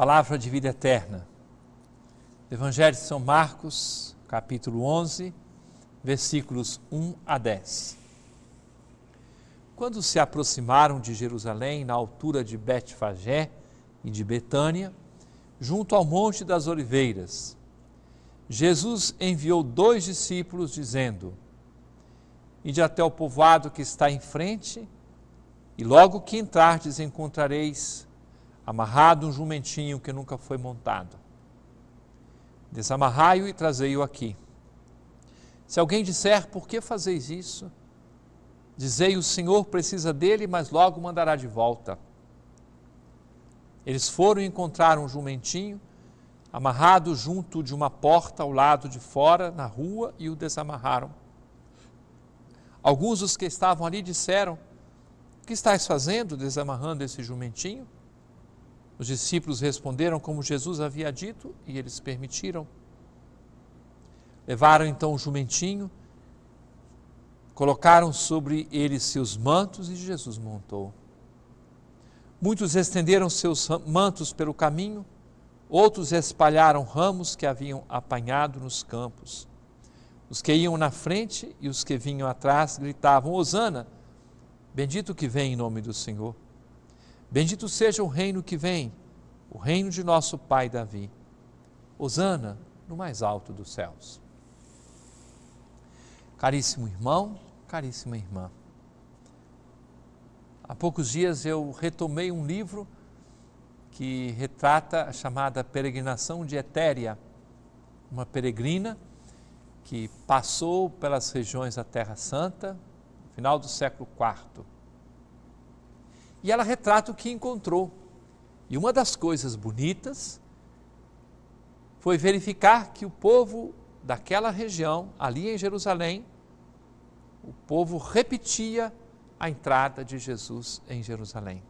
palavra de vida eterna. Evangelho de São Marcos, capítulo 11, versículos 1 a 10. Quando se aproximaram de Jerusalém, na altura de Betfagé e de Betânia, junto ao Monte das Oliveiras, Jesus enviou dois discípulos, dizendo: Ide até o povoado que está em frente, e logo que entrardes encontrareis amarrado um jumentinho que nunca foi montado. Desamarrai-o e trazei-o aqui. Se alguém disser, por que fazeis isso? Dizei, o Senhor precisa dele, mas logo mandará de volta. Eles foram e encontraram um jumentinho, amarrado junto de uma porta ao lado de fora, na rua, e o desamarraram. Alguns dos que estavam ali disseram, o que estás fazendo desamarrando esse jumentinho? Os discípulos responderam como Jesus havia dito e eles permitiram. Levaram então o jumentinho, colocaram sobre ele seus mantos e Jesus montou. Muitos estenderam seus mantos pelo caminho, outros espalharam ramos que haviam apanhado nos campos. Os que iam na frente e os que vinham atrás gritavam: Hosana, bendito que vem em nome do Senhor. Bendito seja o reino que vem, o reino de nosso pai Davi. Hosana no mais alto dos céus. Caríssimo irmão, caríssima irmã. Há poucos dias eu retomei um livro que retrata a chamada peregrinação de Etéria, uma peregrina que passou pelas regiões da Terra Santa, no final do século IV e ela retrata o que encontrou. E uma das coisas bonitas foi verificar que o povo daquela região, ali em Jerusalém, o povo repetia a entrada de Jesus em Jerusalém.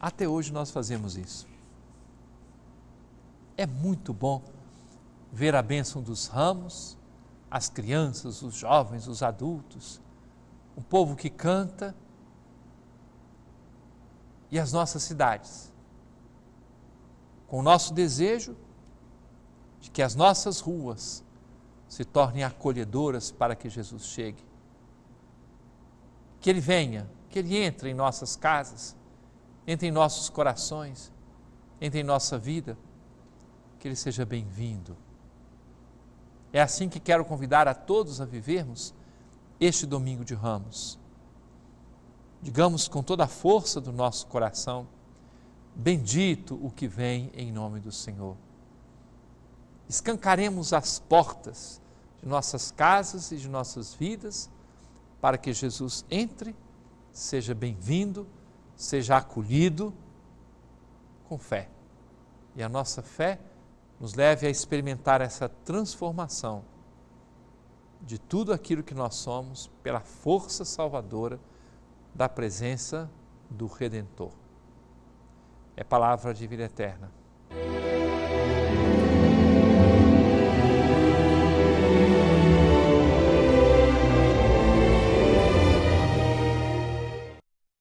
Até hoje nós fazemos isso. É muito bom ver a bênção dos ramos, as crianças, os jovens, os adultos, um povo que canta e as nossas cidades, com o nosso desejo de que as nossas ruas se tornem acolhedoras para que Jesus chegue. Que Ele venha, que Ele entre em nossas casas, entre em nossos corações, entre em nossa vida, que Ele seja bem-vindo. É assim que quero convidar a todos a vivermos este domingo de ramos digamos com toda a força do nosso coração: Bendito o que vem em nome do Senhor. Escancaremos as portas de nossas casas e de nossas vidas para que Jesus entre, seja bem-vindo, seja acolhido com fé. E a nossa fé nos leve a experimentar essa transformação de tudo aquilo que nós somos pela força salvadora da presença do Redentor. É palavra de vida eterna.